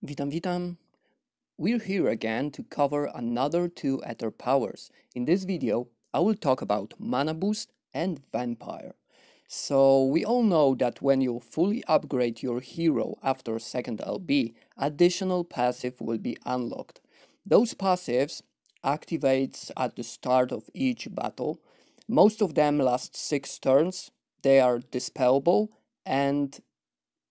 Witam, witam. We're here again to cover another two ether powers. In this video, I will talk about Mana Boost and Vampire. So, we all know that when you fully upgrade your hero after 2nd LB, additional passive will be unlocked. Those passives activates at the start of each battle. Most of them last 6 turns, they are dispellable, and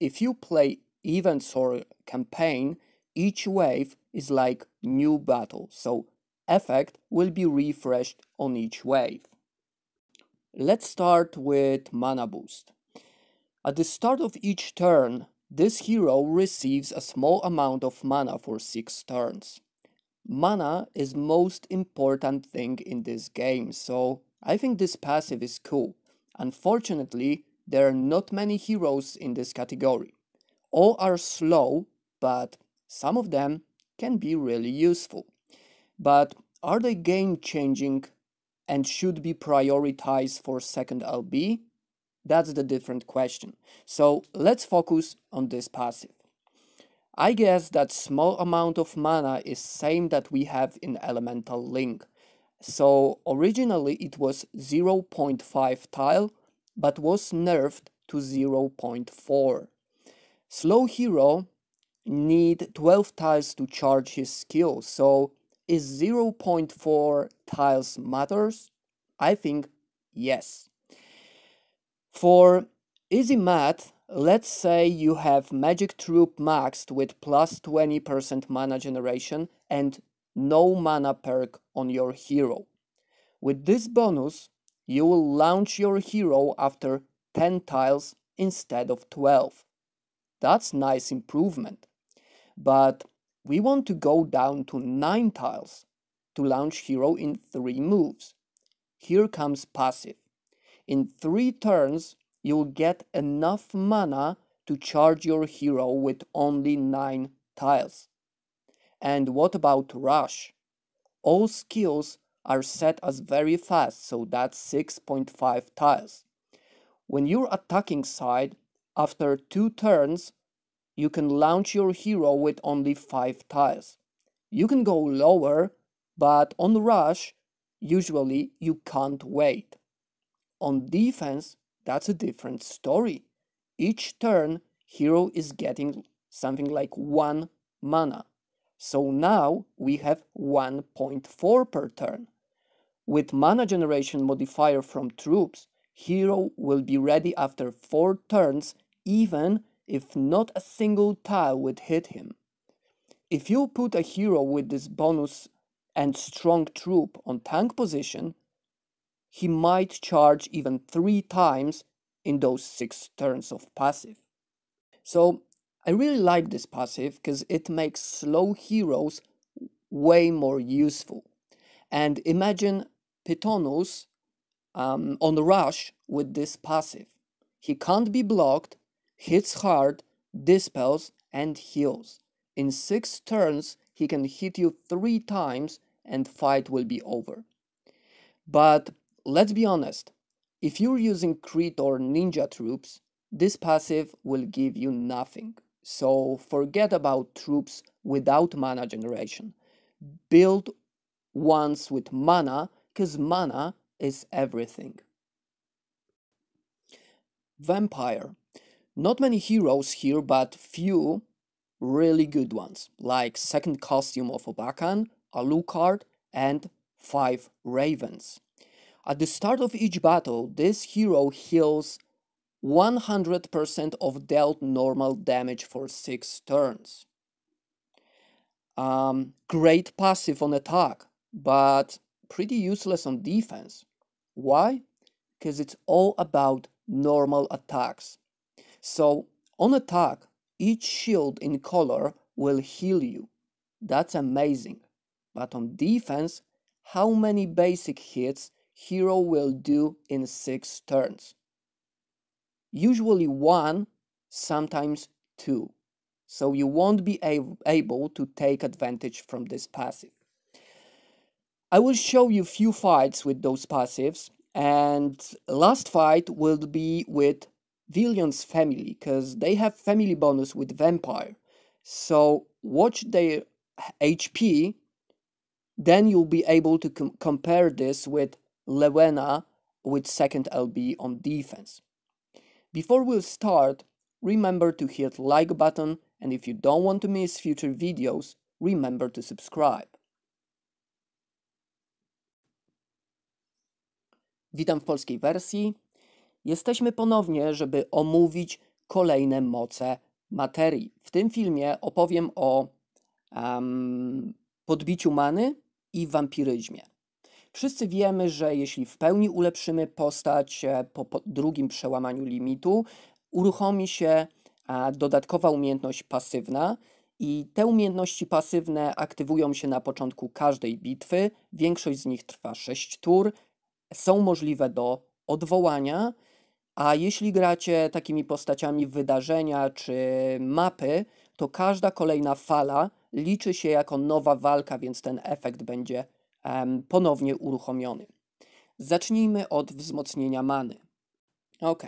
if you play events or campaign, each wave is like new battle, so effect will be refreshed on each wave. Let's start with mana boost. At the start of each turn, this hero receives a small amount of mana for 6 turns. Mana is most important thing in this game, so I think this passive is cool. Unfortunately, there are not many heroes in this category. All are slow, but some of them can be really useful. But are they game changing and should be prioritized for second LB? That's the different question. So let's focus on this passive. I guess that small amount of mana is same that we have in Elemental Link. So originally it was 0.5 tile, but was nerfed to 0.4. Slow hero need 12 tiles to charge his skill, so is 0.4 tiles matters? I think yes. For easy math, let's say you have magic troop maxed with plus 20% mana generation and no mana perk on your hero. With this bonus, you will launch your hero after 10 tiles instead of 12. That's nice improvement. But we want to go down to 9 tiles to launch hero in 3 moves. Here comes passive. In 3 turns, you'll get enough mana to charge your hero with only 9 tiles. And what about rush? All skills are set as very fast, so that's 6.5 tiles. When you're attacking side, after 2 turns, you can launch your hero with only 5 tiles. You can go lower, but on rush, usually you can't wait. On defense, that's a different story. Each turn, hero is getting something like 1 mana. So now we have 1.4 per turn. With mana generation modifier from troops, hero will be ready after 4 turns even if not a single tile would hit him. If you put a hero with this bonus and strong troop on tank position, he might charge even three times in those six turns of passive. So I really like this passive because it makes slow heroes way more useful. And imagine Pitonus um, on the rush with this passive. He can't be blocked, hits hard, dispels, and heals. In 6 turns, he can hit you 3 times and fight will be over. But let's be honest, if you're using crit or ninja troops, this passive will give you nothing. So forget about troops without mana generation. Build ones with mana, because mana is everything. Vampire. Not many heroes here, but few really good ones, like second costume of Obakan, Alucard, and five ravens. At the start of each battle, this hero heals 100% of dealt normal damage for 6 turns. Um, great passive on attack, but pretty useless on defense. Why? Because it's all about normal attacks, so on attack, each shield in color will heal you. That's amazing. But on defense, how many basic hits hero will do in 6 turns? Usually 1, sometimes 2. So you won't be able to take advantage from this passive. I will show you few fights with those passives and last fight will be with Villian's family because they have family bonus with Vampire. So watch their HP, then you'll be able to com compare this with Lewena with second LB on defense. Before we'll start, remember to hit like button and if you don't want to miss future videos, remember to subscribe. Witam w polskiej wersji. jesteśmy ponownie, żeby omówić kolejne moce materii. W tym filmie opowiem o um, podbiciu many i wampiryzmie. Wszyscy wiemy, że jeśli w pełni ulepszymy postać e, po, po drugim przełamaniu limitu, uruchomi się a, dodatkowa umiejętność pasywna, i te umiejętności pasywne aktywują się na początku każdej bitwy. Większość z nich trwa 6 tur, są możliwe do odwołania, a jeśli gracie takimi postaciami wydarzenia czy mapy, to każda kolejna fala liczy się jako nowa walka, więc ten efekt będzie um, ponownie uruchomiony. Zacznijmy od wzmocnienia many. Ok,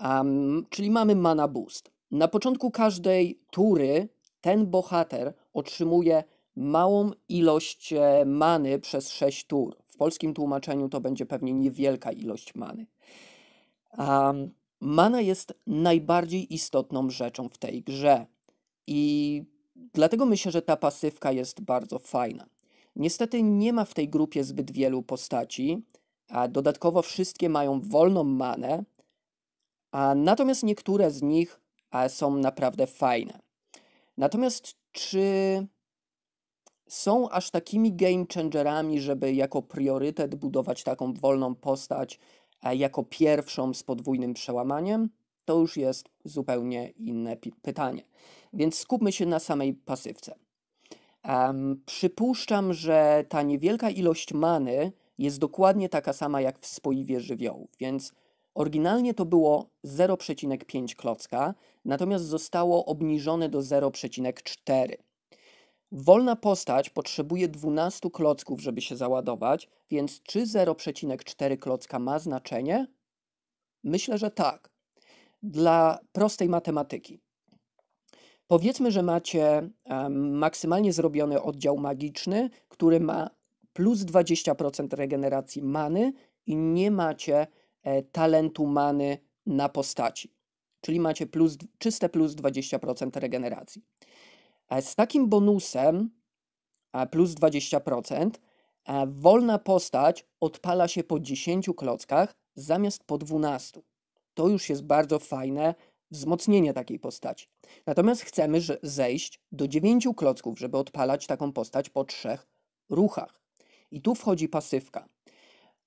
um, czyli mamy mana boost. Na początku każdej tury ten bohater otrzymuje małą ilość e, many przez 6 tur. W polskim tłumaczeniu to będzie pewnie niewielka ilość many. Um, mana jest najbardziej istotną rzeczą w tej grze i dlatego myślę, że ta pasywka jest bardzo fajna. Niestety nie ma w tej grupie zbyt wielu postaci, a dodatkowo wszystkie mają wolną manę, a natomiast niektóre z nich e, są naprawdę fajne. Natomiast czy są aż takimi game changerami, żeby jako priorytet budować taką wolną postać jako pierwszą z podwójnym przełamaniem? To już jest zupełnie inne pytanie. Więc skupmy się na samej pasywce. Um, przypuszczam, że ta niewielka ilość many jest dokładnie taka sama jak w spoiwie żywiołów, więc oryginalnie to było 0,5 klocka, natomiast zostało obniżone do 0,4. Wolna postać potrzebuje 12 klocków, żeby się załadować, więc czy 0,4 klocka ma znaczenie? Myślę, że tak. Dla prostej matematyki. Powiedzmy, że macie maksymalnie zrobiony oddział magiczny, który ma plus 20% regeneracji many i nie macie e, talentu many na postaci. Czyli macie plus, czyste plus 20% regeneracji. E, z takim bonusem e, plus 20% e, wolna postać odpala się po 10 klockach zamiast po 12. To już jest bardzo fajne wzmocnienie takiej postaci. Natomiast chcemy że zejść do 9 klocków, żeby odpalać taką postać po 3 ruchach. I tu wchodzi pasywka.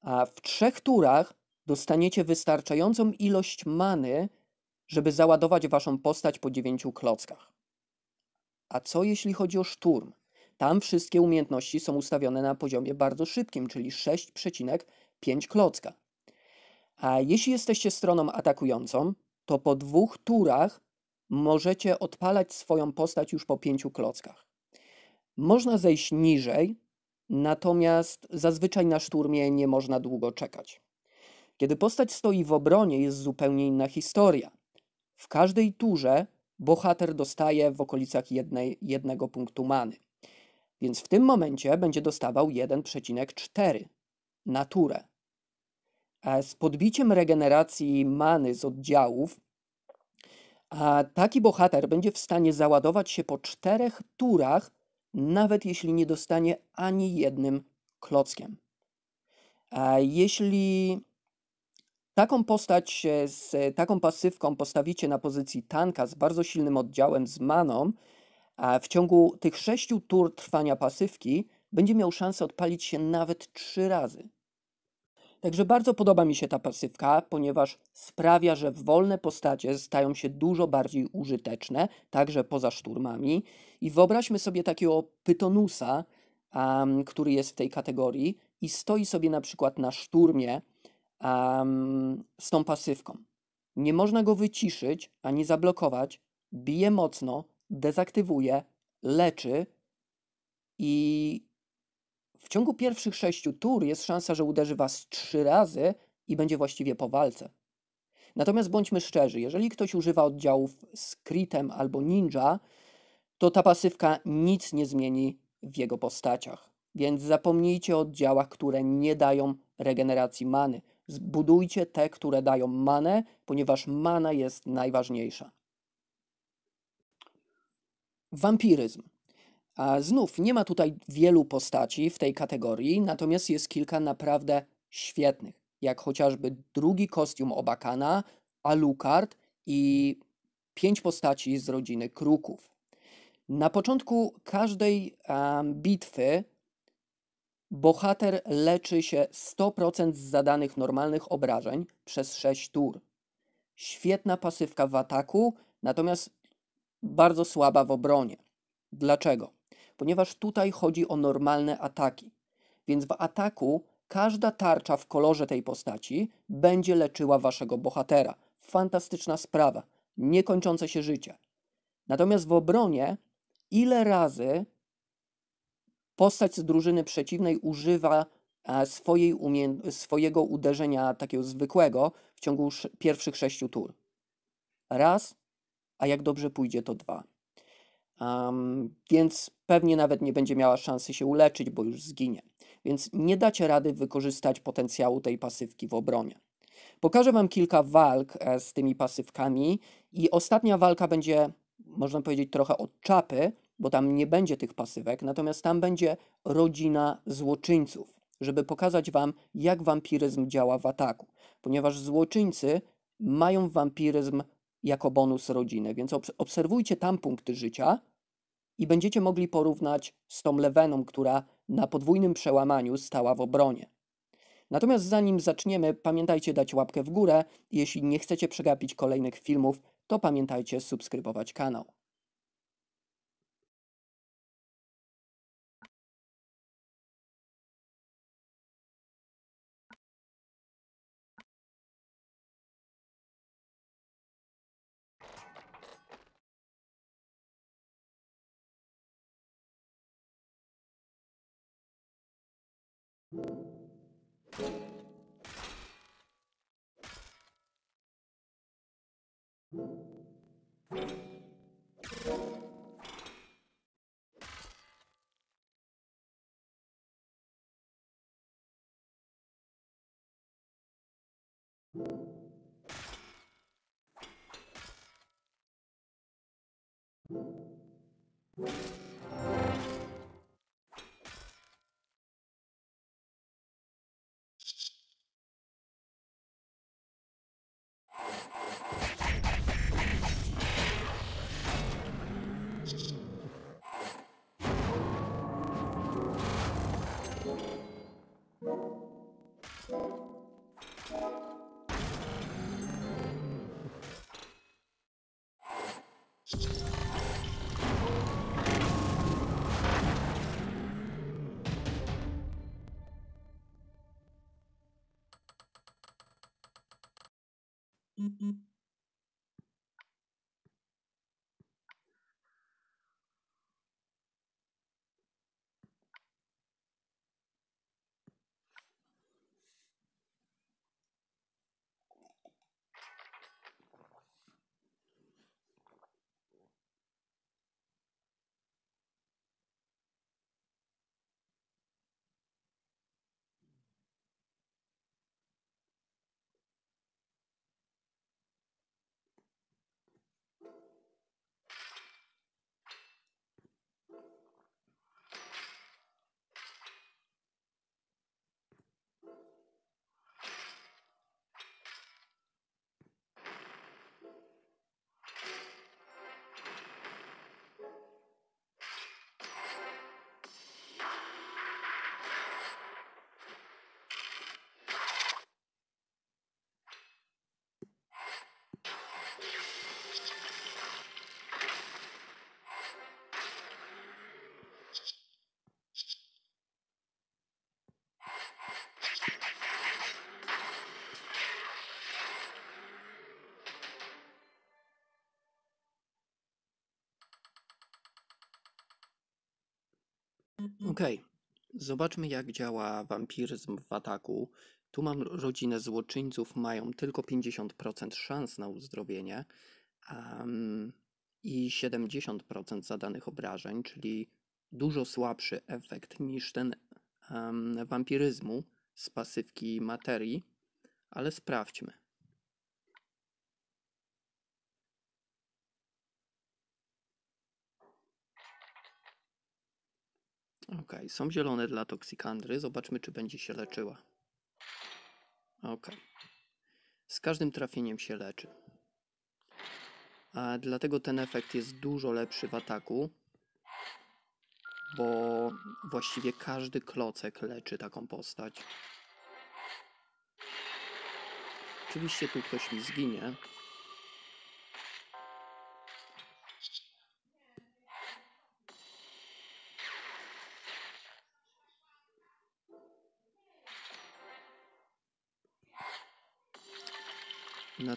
A w trzech turach dostaniecie wystarczającą ilość many, żeby załadować waszą postać po 9 klockach. A co jeśli chodzi o szturm? Tam wszystkie umiejętności są ustawione na poziomie bardzo szybkim, czyli 6,5 klocka. A jeśli jesteście stroną atakującą, to po dwóch turach możecie odpalać swoją postać już po pięciu klockach. Można zejść niżej, natomiast zazwyczaj na szturmie nie można długo czekać. Kiedy postać stoi w obronie, jest zupełnie inna historia. W każdej turze bohater dostaje w okolicach jednej, jednego punktu many. Więc w tym momencie będzie dostawał 1,4 naturę. E, z podbiciem regeneracji many z oddziałów taki bohater będzie w stanie załadować się po czterech turach, nawet jeśli nie dostanie ani jednym klockiem. E, jeśli Taką postać e, z e, taką pasywką postawicie na pozycji tanka z bardzo silnym oddziałem z maną, a w ciągu tych sześciu tur trwania pasywki będzie miał szansę odpalić się nawet trzy razy. Także bardzo podoba mi się ta pasywka, ponieważ sprawia, że wolne postacie stają się dużo bardziej użyteczne, także poza szturmami. I wyobraźmy sobie takiego Pytonusa, um, który jest w tej kategorii i stoi sobie na przykład na szturmie um, z tą pasywką. Nie można go wyciszyć ani zablokować. Bije mocno, dezaktywuje, leczy i w ciągu pierwszych sześciu tur jest szansa, że uderzy was trzy razy i będzie właściwie po walce. Natomiast bądźmy szczerzy, jeżeli ktoś używa oddziałów z Kritem albo Ninja, to ta pasywka nic nie zmieni w jego postaciach. Więc zapomnijcie o oddziałach, które nie dają regeneracji many. Zbudujcie te, które dają manę, ponieważ mana jest najważniejsza. Wampiryzm. A znów nie ma tutaj wielu postaci w tej kategorii, natomiast jest kilka naprawdę świetnych, jak chociażby drugi kostium Obakana, Alucard i pięć postaci z rodziny Kruków. Na początku każdej um, bitwy Bohater leczy się 100% z zadanych normalnych obrażeń przez 6 tur. Świetna pasywka w ataku, natomiast bardzo słaba w obronie. Dlaczego? Ponieważ tutaj chodzi o normalne ataki. Więc w ataku każda tarcza w kolorze tej postaci będzie leczyła waszego bohatera. Fantastyczna sprawa, niekończące się życie. Natomiast w obronie, ile razy Postać z drużyny przeciwnej używa e, swojej swojego uderzenia takiego zwykłego w ciągu sz- pierwszych sześciu tur. Raz, a jak dobrze pójdzie, to dwa. Um, więc pewnie nawet nie będzie miała szansy się uleczyć, bo już zginie. Więc nie dacie rady wykorzystać potencjału tej pasywki w obronie. Pokażę Wam kilka walk e, z tymi pasywkami i ostatnia walka będzie, można powiedzieć, trochę od czapy, bo tam nie będzie tych pasywek, natomiast tam będzie rodzina złoczyńców, żeby pokazać Wam, jak wampiryzm działa w ataku, ponieważ złoczyńcy mają wampiryzm jako bonus rodziny, więc obserwujcie tam punkty życia i będziecie mogli porównać z tą Leweną, która na podwójnym przełamaniu stała w obronie. Natomiast zanim zaczniemy, pamiętajcie dać łapkę w górę. Jeśli nie chcecie przegapić kolejnych filmów, to pamiętajcie subskrybować kanał. you Mm-hmm. Okej, okay. zobaczmy jak działa wampiryzm w ataku. Tu mam rodzinę złoczyńców, mają tylko 50% szans na uzdrowienie i 70% zadanych obrażeń, czyli dużo słabszy efekt niż ten um, wampiryzmu z pasywki materii, ale sprawdźmy. Ok, są zielone dla toksikandry, Zobaczmy, czy będzie się leczyła. Ok. Z każdym trafieniem się leczy. Dlatego ten efekt jest dużo lepszy w ataku, bo właściwie każdy klocek leczy taką postać. Oczywiście tu ktoś mi zginie,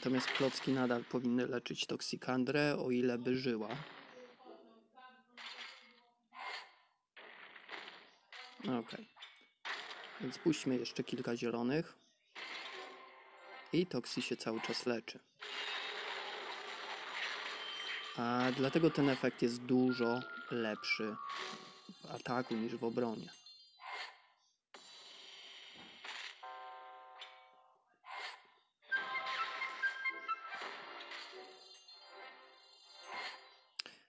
Natomiast klocki nadal powinny leczyć toksikandrę, o ile by żyła. Ok. Więc puśćmy jeszcze kilka zielonych. I Toksi się cały czas leczy. A dlatego ten efekt jest dużo lepszy w ataku niż w obronie.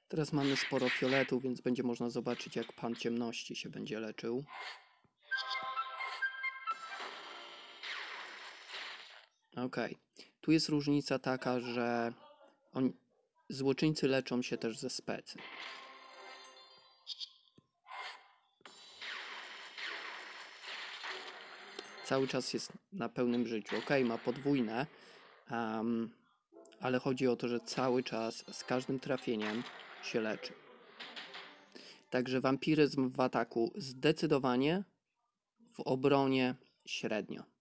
Teraz mamy sporo fioletu, więc będzie można zobaczyć, jak pan ciemności się będzie leczył. Ok. Tu jest różnica taka, że on... złoczyńcy leczą się też ze specy. Cały czas jest na pełnym życiu. Ok, ma podwójne, um, ale chodzi o to, że cały czas z każdym trafieniem się leczy. Także wampiryzm w ataku zdecydowanie, w obronie średnio.